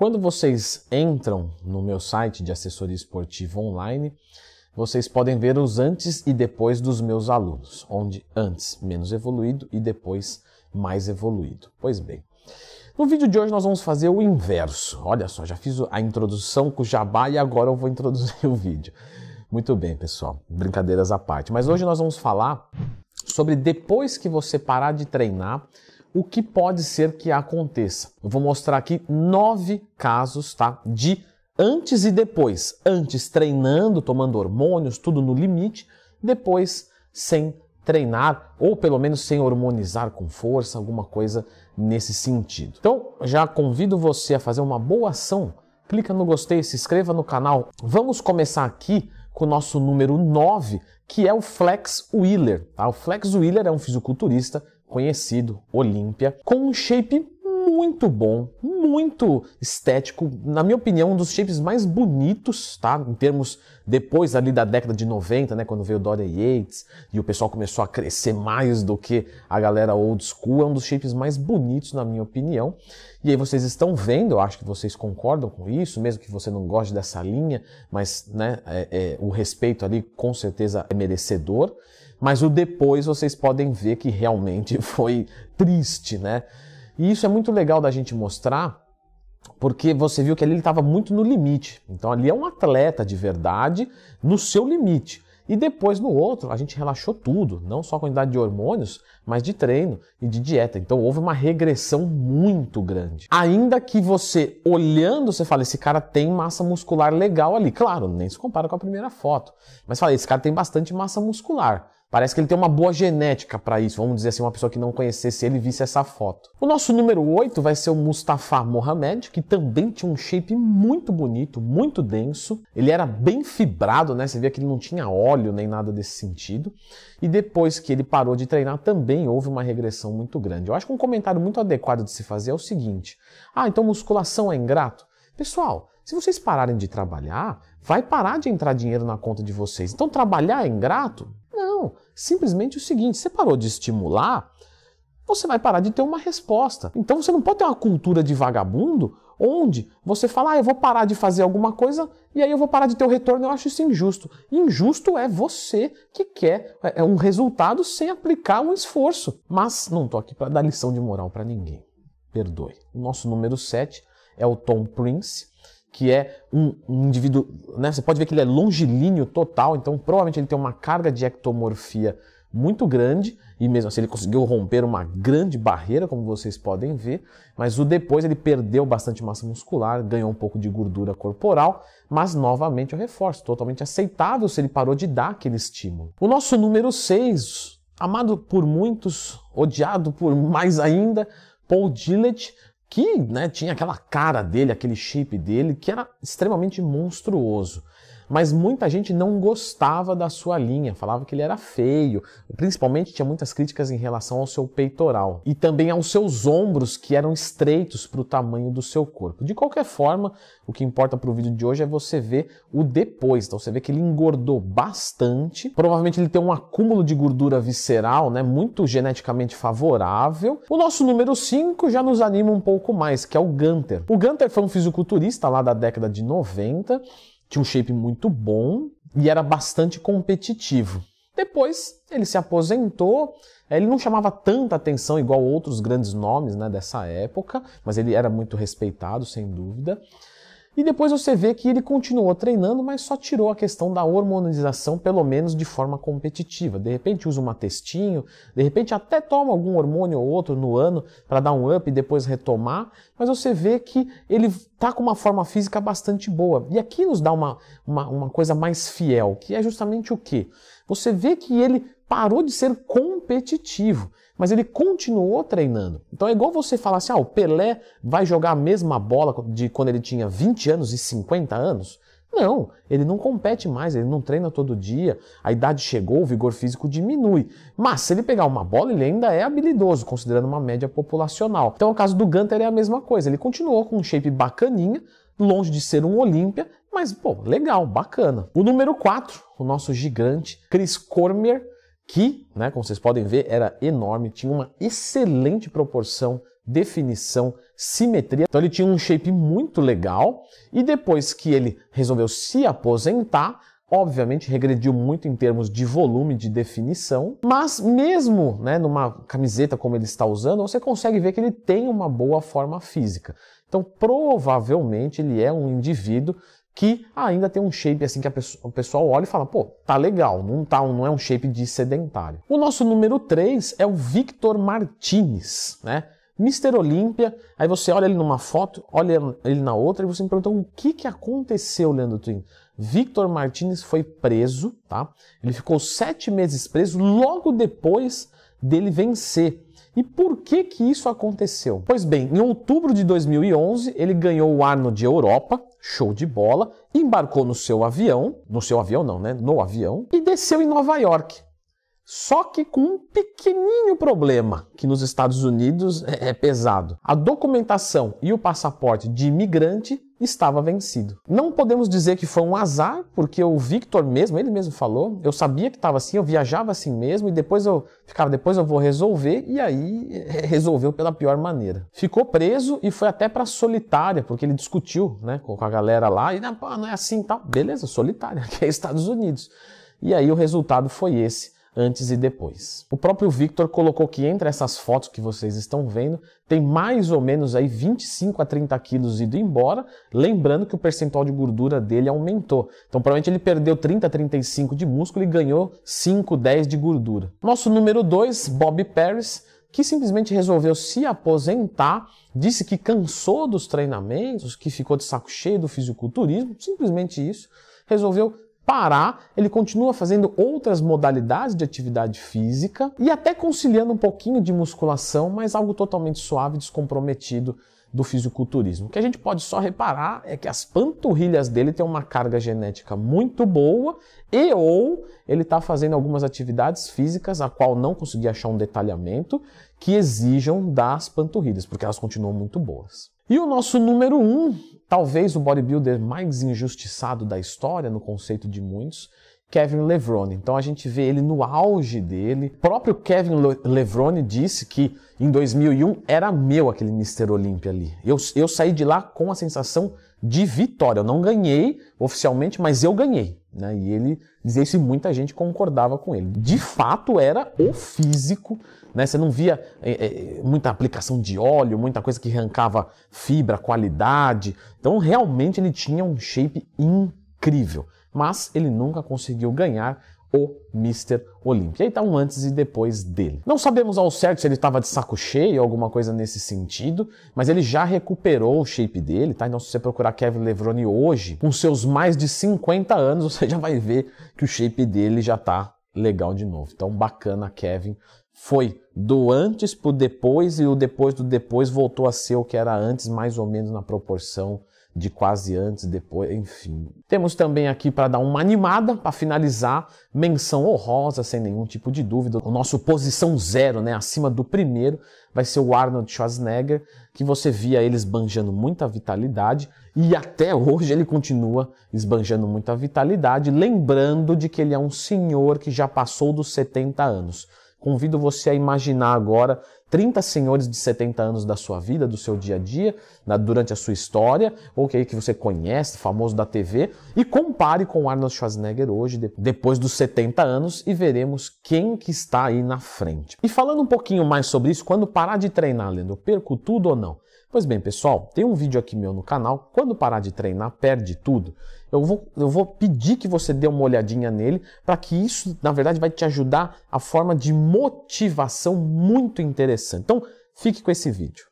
Quando vocês entram no meu site de assessoria esportiva online, vocês podem ver os antes e depois dos meus alunos, onde antes menos evoluído e depois mais evoluído. Pois bem, no vídeo de hoje nós vamos fazer o inverso. Olha só, já fiz a introdução com o jabá e agora eu vou introduzir o vídeo. Muito bem, pessoal, brincadeiras à parte. Mas hoje nós vamos falar sobre depois que você parar de treinar o que pode ser que aconteça. Eu vou mostrar aqui nove casos tá, de antes e depois. Antes treinando, tomando hormônios, tudo no limite, depois sem treinar ou pelo menos sem hormonizar com força, alguma coisa nesse sentido. Então, já convido você a fazer uma boa ação. Clica no gostei, se inscreva no canal. Vamos começar aqui com o nosso número 9, que é o Flex Wheeler. Tá? O Flex Wheeler é um fisiculturista conhecido, Olímpia, com um shape muito bom, muito estético, na minha opinião, um dos shapes mais bonitos, tá? Em termos depois ali da década de 90, né, quando veio Dorian Yates e o pessoal começou a crescer mais do que a galera old school, é um dos shapes mais bonitos na minha opinião. E aí vocês estão vendo, eu acho que vocês concordam com isso, mesmo que você não goste dessa linha, mas né, é, é, o respeito ali com certeza é merecedor mas o depois vocês podem ver que realmente foi triste, né? E isso é muito legal da gente mostrar, porque você viu que ali ele estava muito no limite. Então ali é um atleta de verdade no seu limite. E depois no outro, a gente relaxou tudo, não só a quantidade de hormônios, mas de treino e de dieta. Então houve uma regressão muito grande. Ainda que você olhando, você fala, esse cara tem massa muscular legal ali. Claro, nem se compara com a primeira foto. Mas fala, esse cara tem bastante massa muscular. Parece que ele tem uma boa genética para isso, vamos dizer assim, uma pessoa que não conhecesse ele visse essa foto. O nosso número 8 vai ser o Mustafa Mohamed, que também tinha um shape muito bonito, muito denso. Ele era bem fibrado, né? Você via que ele não tinha óleo nem nada desse sentido. E depois que ele parou de treinar também também houve uma regressão muito grande. Eu acho que um comentário muito adequado de se fazer é o seguinte: ah, então musculação é ingrato? Pessoal, se vocês pararem de trabalhar, vai parar de entrar dinheiro na conta de vocês. Então trabalhar é ingrato? Não. Simplesmente o seguinte: você parou de estimular, você vai parar de ter uma resposta. Então você não pode ter uma cultura de vagabundo onde você fala, ah, eu vou parar de fazer alguma coisa e aí eu vou parar de ter o retorno, eu acho isso injusto. Injusto é você que quer é, é um resultado sem aplicar um esforço. Mas não estou aqui para dar lição de moral para ninguém. Perdoe. O nosso número 7 é o Tom Prince, que é um, um indivíduo, né, você pode ver que ele é longilíneo total, então provavelmente ele tem uma carga de ectomorfia muito grande, e mesmo assim ele conseguiu romper uma grande barreira, como vocês podem ver, mas o depois ele perdeu bastante massa muscular, ganhou um pouco de gordura corporal, mas novamente eu reforço, totalmente aceitável se ele parou de dar aquele estímulo. O nosso número 6, amado por muitos, odiado por mais ainda, Paul Dillett, que né, tinha aquela cara dele, aquele shape dele, que era extremamente monstruoso. Mas muita gente não gostava da sua linha, falava que ele era feio. Principalmente tinha muitas críticas em relação ao seu peitoral e também aos seus ombros que eram estreitos para o tamanho do seu corpo. De qualquer forma, o que importa para o vídeo de hoje é você ver o depois. Então você vê que ele engordou bastante. Provavelmente ele tem um acúmulo de gordura visceral, né, muito geneticamente favorável. O nosso número 5 já nos anima um pouco mais, que é o Gunter. O Gunter foi um fisiculturista lá da década de 90 tinha um shape muito bom e era bastante competitivo. Depois ele se aposentou, é, ele não chamava tanta atenção igual outros grandes nomes né, dessa época, mas ele era muito respeitado, sem dúvida. E depois você vê que ele continuou treinando, mas só tirou a questão da hormonização, pelo menos de forma competitiva. De repente usa um testinho, de repente até toma algum hormônio ou outro no ano para dar um up e depois retomar, mas você vê que ele está com uma forma física bastante boa. E aqui nos dá uma, uma, uma coisa mais fiel, que é justamente o que? Você vê que ele parou de ser competitivo, mas ele continuou treinando. Então é igual você falar assim: ah, o Pelé vai jogar a mesma bola de quando ele tinha 20 anos e 50 anos? Não, ele não compete mais, ele não treina todo dia, a idade chegou, o vigor físico diminui. Mas se ele pegar uma bola, ele ainda é habilidoso, considerando uma média populacional. Então, o caso do Gunter é a mesma coisa, ele continuou com um shape bacaninha, longe de ser um Olímpia, mas, pô, legal, bacana. O número 4, o nosso gigante, Chris Cormier, que, né, como vocês podem ver, era enorme, tinha uma excelente proporção, definição, simetria. Então ele tinha um shape muito legal e depois que ele resolveu se aposentar, obviamente regrediu muito em termos de volume, de definição, mas mesmo né, numa camiseta como ele está usando, você consegue ver que ele tem uma boa forma física. Então provavelmente ele é um indivíduo que ainda tem um shape assim que pessoa, o pessoal olha e fala, pô, tá legal, não, tá, não é um shape de sedentário. O nosso número 3 é o Victor Martinez, né? Mr. Olímpia, aí você olha ele numa foto, olha ele na outra e você me pergunta o que, que aconteceu, Leandro Twin. Victor Martinez foi preso, tá? Ele ficou sete meses preso logo depois dele vencer e por que que isso aconteceu? Pois bem, em outubro de 2011, ele ganhou o Arno de Europa, show de bola, embarcou no seu avião, no seu avião não, né, no avião, e desceu em Nova York. Só que com um pequenininho problema, que nos Estados Unidos é, é pesado. A documentação e o passaporte de imigrante estava vencido. Não podemos dizer que foi um azar, porque o Victor mesmo, ele mesmo falou, eu sabia que estava assim, eu viajava assim mesmo e depois eu ficava, depois eu vou resolver e aí eh, resolveu pela pior maneira. Ficou preso e foi até para solitária, porque ele discutiu, né, com a galera lá e não, não é assim, tal. Beleza, solitária, que é Estados Unidos. E aí o resultado foi esse antes e depois. O próprio Victor colocou que entre essas fotos que vocês estão vendo, tem mais ou menos aí 25 a 30 quilos ido embora, lembrando que o percentual de gordura dele aumentou. Então provavelmente ele perdeu 30 a 35 de músculo e ganhou 5, 10 de gordura. Nosso número 2, Bob Paris, que simplesmente resolveu se aposentar, disse que cansou dos treinamentos, que ficou de saco cheio do fisiculturismo, simplesmente isso, resolveu parar, ele continua fazendo outras modalidades de atividade física e até conciliando um pouquinho de musculação, mas algo totalmente suave, descomprometido do fisiculturismo. O que a gente pode só reparar é que as panturrilhas dele têm uma carga genética muito boa e ou ele está fazendo algumas atividades físicas a qual não consegui achar um detalhamento que exijam das panturrilhas, porque elas continuam muito boas. E o nosso número um, talvez o bodybuilder mais injustiçado da história, no conceito de muitos, Kevin Levrone. Então a gente vê ele no auge dele. O próprio Kevin Levrone disse que em 2001 era meu aquele Mr. Olympia ali. Eu, eu saí de lá com a sensação de vitória. Eu não ganhei oficialmente, mas eu ganhei. Né? E ele dizia isso e muita gente concordava com ele. De fato, era o físico né? Você não via é, é, muita aplicação de óleo, muita coisa que arrancava fibra, qualidade. Então realmente ele tinha um shape incrível, mas ele nunca conseguiu ganhar o Mr. Olympia. então tá um antes e depois dele. Não sabemos ao certo se ele estava de saco cheio, alguma coisa nesse sentido, mas ele já recuperou o shape dele, tá? Então se você procurar Kevin Levrone hoje, com seus mais de 50 anos, você já vai ver que o shape dele já tá legal de novo. Então bacana, Kevin, foi do antes para o depois e o depois do depois voltou a ser o que era antes, mais ou menos na proporção de quase antes, depois, enfim. Temos também aqui para dar uma animada, para finalizar, menção honrosa, sem nenhum tipo de dúvida. O nosso posição zero, né, acima do primeiro, vai ser o Arnold Schwarzenegger, que você via ele esbanjando muita vitalidade e até hoje ele continua esbanjando muita vitalidade, lembrando de que ele é um senhor que já passou dos 70 anos. Convido você a imaginar agora 30 senhores de 70 anos da sua vida, do seu dia a dia, na, durante a sua história, ou okay, que você conhece, famoso da TV, e compare com Arnold Schwarzenegger hoje, de, depois dos 70 anos, e veremos quem que está aí na frente. E falando um pouquinho mais sobre isso, quando parar de treinar, Leandro, eu perco tudo ou não? Pois bem, pessoal, tem um vídeo aqui meu no canal. Quando parar de treinar, perde tudo. Eu vou, eu vou pedir que você dê uma olhadinha nele, para que isso, na verdade, vai te ajudar a forma de motivação muito interessante. Então, fique com esse vídeo.